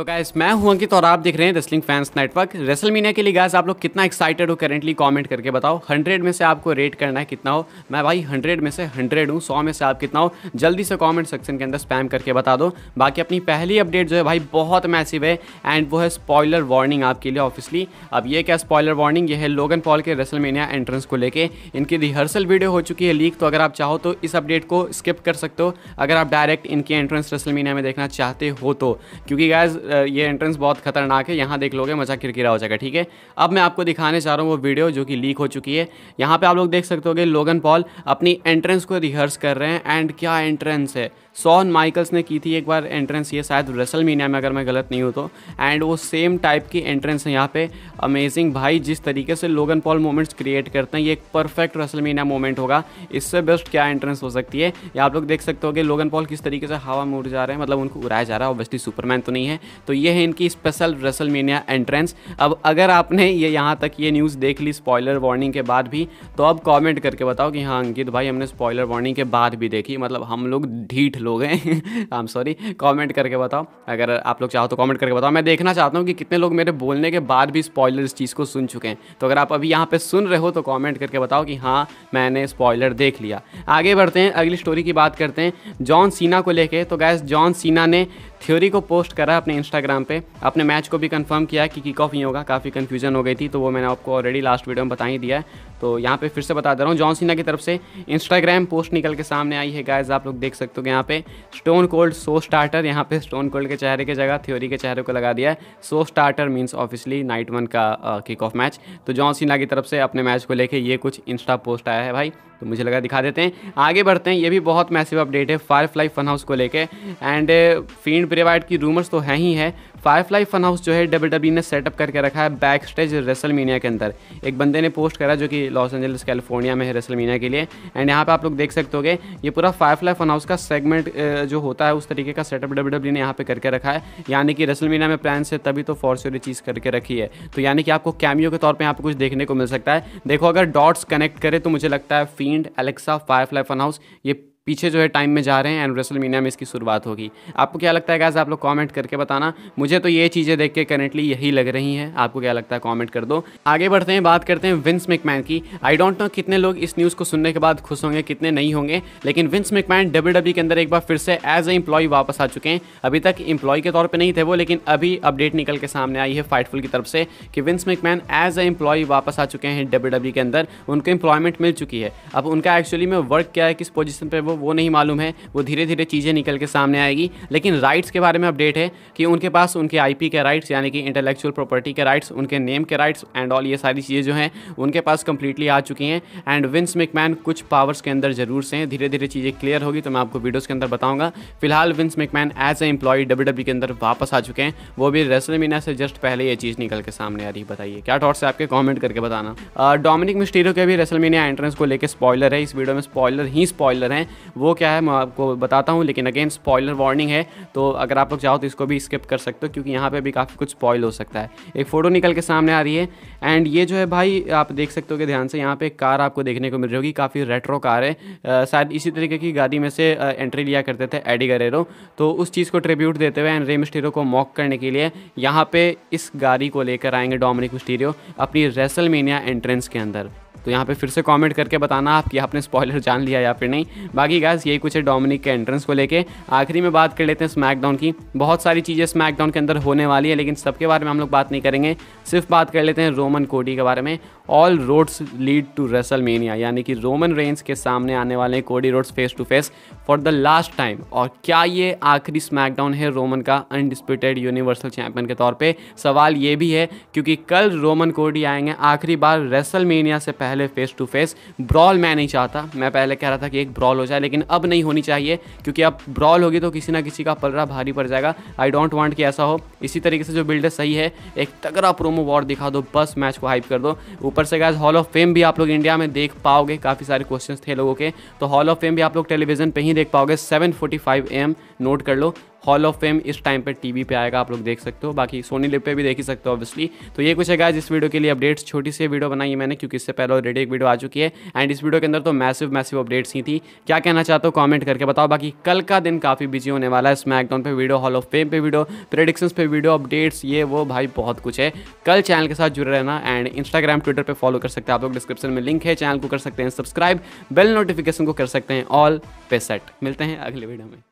तो गाइस मैं हूं अंकित और आप देख रहे हैं wrestling fans network WrestleMania के लिए गाइस आप लोग कितना एक्साइटेड हो करेंटली कमेंट करके बताओ 100 में से आपको रेट करना है कितना हो मैं भाई 100 में से 100 हूं 100 में से आप कितना हो जल्दी से कमेंट सेक्शन के अंदर स्पैम करके बता दो बाकी अपनी पहली अपडेट जो है भाई बहुत मैसिव है एंड वो है स्पॉयलर वार्निंग आपके लिए ऑफिसली अब ये क्या स्पॉयलर वार्निंग ये है लोगन पॉल के रेसल एंट्रेंस को लेकर इनकी रिहर्सल वीडियो हो चुकी है लीक तो अगर आप चाहो तो इस अपडेट को स्किप कर सकते हो अगर आप डायरेक्ट इनकी एंट्रेंस रेसल में देखना चाहते हो तो क्योंकि गैज ये एंट्रेंस बहुत खतरनाक है यहाँ देख लोगे मजा किरकिरा हो जाएगा ठीक है अब मैं आपको दिखाने चाह रहा हूँ वो वीडियो जो कि लीक हो चुकी है यहाँ पे आप लोग देख सकते हो लोगन पॉल अपनी एंट्रेंस को रिहर्स कर रहे हैं एंड क्या एंट्रेंस है सोन माइकल्स ने की थी एक बार एंट्रेंस ये शायद रसल में अगर मैं गलत नहीं हूँ तो एंड वो सेम टाइप की एंट्रेंस है यहाँ पे अमेजिंग भाई जिस तरीके से लोगन पॉल मोमेंट्स क्रिएट करते हैं ये एक परफेक्ट रसल मीना मोमेंट होगा इससे बेस्ट क्या एंट्रेंस हो सकती है या आप लोग देख सकते हो लोगन पॉल किस तरीके से हवा में उड़ जा रहे हैं मतलब उनको उड़ाया जा रहा है ऑब्वियसली सुपरमैन तो नहीं है तो ये है इनकी स्पेशल रसल मीनिया एंट्रेंस अब अगर आपने ये यहाँ तक ये न्यूज़ देख ली स्पॉयलर वार्निंग के बाद भी तो अब कमेंट करके बताओ कि हाँ अंकित भाई हमने स्पॉयलर वार्निंग के बाद भी देखी मतलब हम लोग ढीठ लोग हैं आई एम सॉरी कॉमेंट करके बताओ अगर आप लोग चाहो तो कॉमेंट करके बताओ मैं देखना चाहता हूँ कि कितने लोग मेरे बोलने के बाद भी स्पॉयलर इस चीज़ को सुन चुके हैं तो अगर आप अभी यहाँ पर सुन रहे हो तो कॉमेंट करके बताओ कि हाँ मैंने स्पॉयलर देख लिया आगे बढ़ते हैं अगली स्टोरी की बात करते हैं जॉन सीना को लेके तो गैस जॉन सीना ने थ्योरी को पोस्ट करा अपने इंस्टाग्राम पे अपने मैच को भी कंफर्म किया कि किक ऑफ नहीं होगा काफ़ी कन्फ्यूजन हो गई थी तो वो मैंने आपको ऑलरेडी लास्ट वीडियो में बता ही दिया है तो यहाँ पे फिर से बता दे रहा हूँ जॉन सीना की तरफ से इंस्टाग्राम पोस्ट निकल के सामने आई है गाइज आप लोग देख सकते हो यहाँ पे स्टोन कोल्ड सो स्टार्टर यहाँ पे स्टोन कोल्ड के चेहरे की जगह थ्योरी के चेहरे को लगा दिया है so starter means officially night one का किक ऑफ मैच तो जॉन सीना की तरफ से अपने मैच को लेकर ये कुछ इंस्टा पोस्ट आया है भाई तो मुझे लगा दिखा देते हैं आगे बढ़ते हैं ये भी बहुत मैसिव अपडेट है फायर फ्लाई फन हाउस को लेकर एंड फीड प्रेवाइड की रूमर्स तो हैं ही है फाइव लाइव फन हाउस जो है डब्ल्यू डब्ल्यू e ने सेटअप करके रखा है बैक स्टेज रेसल मीनिया के अंदर एक बंदे ने पोस्ट करा जो कि लॉस एंजल्स कैलिफोर्निया में है रेसल मीनिया के लिए एंड यहाँ पे आप लोग देख सकते हो ये पूरा फाइव लाइव फन हाउस का सेगमेंट जो होता है उस तरीके का सेटअप डब्ल्यू डब्ल्यू ने यहाँ पे करके रखा है यानी कि रेसल मीना में प्लान से तभी तो फोर्स चीज़ करके रखी है तो यानी कि आपको कैमियो के तौर पर यहाँ पर कुछ देखने को मिल सकता है देखो अगर डॉट्स कनेक्ट करें तो मुझे लगता है feed Alexa five Firefly Fun House ये पीछे जो है टाइम में जा रहे हैं एंड रेसलमीनिया में इसकी शुरुआत होगी आपको क्या लगता है गैस आप लोग कॉमेंट करके बताना मुझे तो ये चीज़ें देख के करेंटली यही लग रही हैं आपको क्या लगता है कॉमेंट कर दो आगे बढ़ते हैं बात करते हैं विंस मैकमैन की आई डोंट नो कितने लोग इस न्यूज़ को सुनने के बाद खुश होंगे कितने नहीं होंगे लेकिन विंस मेकमैन डब्ल्यू के अंदर एक बार फिर से एज ए इम्प्लॉई वापस आ चुके हैं अभी तक एम्प्लॉय के तौर पर नहीं थे वो लेकिन अभी अपडेट निकल के सामने आई है फाइटफुल की तरफ से कि Vince McMahon as a employee वापस आ चुके हैं डब्ल्यू e के अंदर उनको इंप्लॉयमेंट मिल चुकी है अब उनका एक्चुअली में वर्क क्या है किस पोजिशन पर वो वो नहीं मालूम है वो धीरे धीरे चीज़ें निकल के सामने आएगी लेकिन राइट्स के बारे में अपडेट है कि उनके पास उनके आईपी के राइट्स यानी कि इंटेलेक्चुअल प्रॉपर्टी के राइट्स उनके नेम के राइट्स एंड ऑल ये सारी चीज़ें जो हैं उनके पास कंप्लीटली आ चुकी हैं एंड विंस मैकमैन कुछ पावर्स के अंदर जरूर से हैं धीरे धीरे चीज़ें क्लियर होगी तो मैं आपको वीडियोज़ के अंदर बताऊँगा फिलहाल Vince McMahon as a employee W के अंदर वापस आ चुके हैं वो भी रेसल से जस्ट पहले ये चीज़ निकल के सामने आ रही है बताइए क्या थॉट्स है आपके कमेंट करके बताना डोमिनिक मिस्टीरो के भी रेसलमीनिया एंट्रेंस को लेकर स्पॉयलर है इस वीडियो में स्पॉयलर ही स्पॉयलर हैं वो क्या है मैं आपको बताता हूँ लेकिन अगेन स्पॉयलर वार्निंग है तो अगर आप लोग चाहो तो इसको भी स्किप कर सकते हो क्योंकि यहाँ पर भी काफ़ी कुछ स्पॉयल हो सकता है एक फ़ोटो निकल के सामने आ रही है एंड ये जो है भाई आप देख सकते हो कि ध्यान से यहाँ पर कार आपको देखने को मिल रही होगी काफ़ी रेट्रो कार है शायद इसी तरीके की गाड़ी में से एंट्री लिया करते थे एडी गरेरो तो उस चीज़ को ट्रिब्यूट देते हुए एंड रे स्टीरो को मॉक करने के लिए यहाँ पे इस गाड़ी को लेकर आएंगे डोमिनिक मिस्टीरियो अपनी रेसलमेनिया एंट्रेंस के अंदर तो यहाँ पे फिर से कमेंट करके बताना आप कि आपने स्पॉइलर जान लिया या फिर नहीं बाकी गैस यही कुछ है डोमिनिक के एंट्रेंस को लेके आखिरी में बात कर लेते हैं स्मैकडाउन की बहुत सारी चीज़ें स्मैकडाउन के अंदर होने वाली है लेकिन सबके बारे में हम लोग बात नहीं करेंगे सिर्फ बात कर लेते हैं रोमन कोडी के बारे में all roads lead to wrestle यानी कि रोमन रेंज के सामने आने वाले हैं Cody Rhodes face to face for the last time और क्या ये आखिरी स्मैकडाउन है रोमन का अनडिस्प्यूटेड यूनिवर्सल चैंपियन के तौर पर सवाल ये भी है क्योंकि कल रोमन कोडी आएंगे आखिरी बार रेसल से पहले पहले फ़ेस टू फेस ब्रॉल मैं नहीं चाहता मैं पहले कह रहा था कि एक ब्रॉल हो जाए लेकिन अब नहीं होनी चाहिए क्योंकि अब ब्रॉल होगी तो किसी ना किसी का पलरा भारी पड़ जाएगा आई डोंट वॉन्ट कि ऐसा हो इसी तरीके से जो बिल्डर सही है एक तगड़ा प्रोमो वॉर दिखा दो बस मैच को हाइप कर दो ऊपर से गैस हॉल ऑफ फेम भी आप लोग इंडिया में देख पाओगे काफ़ी सारे क्वेश्चन थे लोगों के तो हॉल ऑफ फेम भी आप लोग टेलीविजन पर ही देख पाओगे सेवन फोर्टी एम नोट कर लो हॉल ऑफ फेम इस टाइम पर टीवी पे आएगा आप लोग देख सकते हो बाकी सोनी लिप पे भी देख ही सकते हो ऑब्वियसली तो ये कुछ है गाइज इस वीडियो के लिए अपडेट्स छोटी सी वीडियो बनाई है मैंने क्योंकि इससे पहले ऑलरेडी एक वीडियो आ चुकी है एंड इस वीडियो के अंदर तो मैसिव मैसिव अपडेट्स ही थी क्या कहना चाहते हो कॉमेंट करके बताओ बाकी कल का दिन काफ़ी बिजी होने वाला है स्मैकडाउन पर वीडियो हॉल ऑफ फेम पर वीडियो प्रेडिक्शन पर वीडियो अपडेट्स ये वो भाई बहुत कुछ है कल चैनल के साथ जुड़े रहना एंड इंस्टाग्राम ट्विटर पर फॉलो कर सकते हैं आप लोग डिस्क्रिप्शन में लिंक है चैनल को कर सकते हैं सब्सक्राइब बेल नोटिफिकेशन को कर सकते हैं ऑल पे सेट मिलते हैं अगले वीडियो में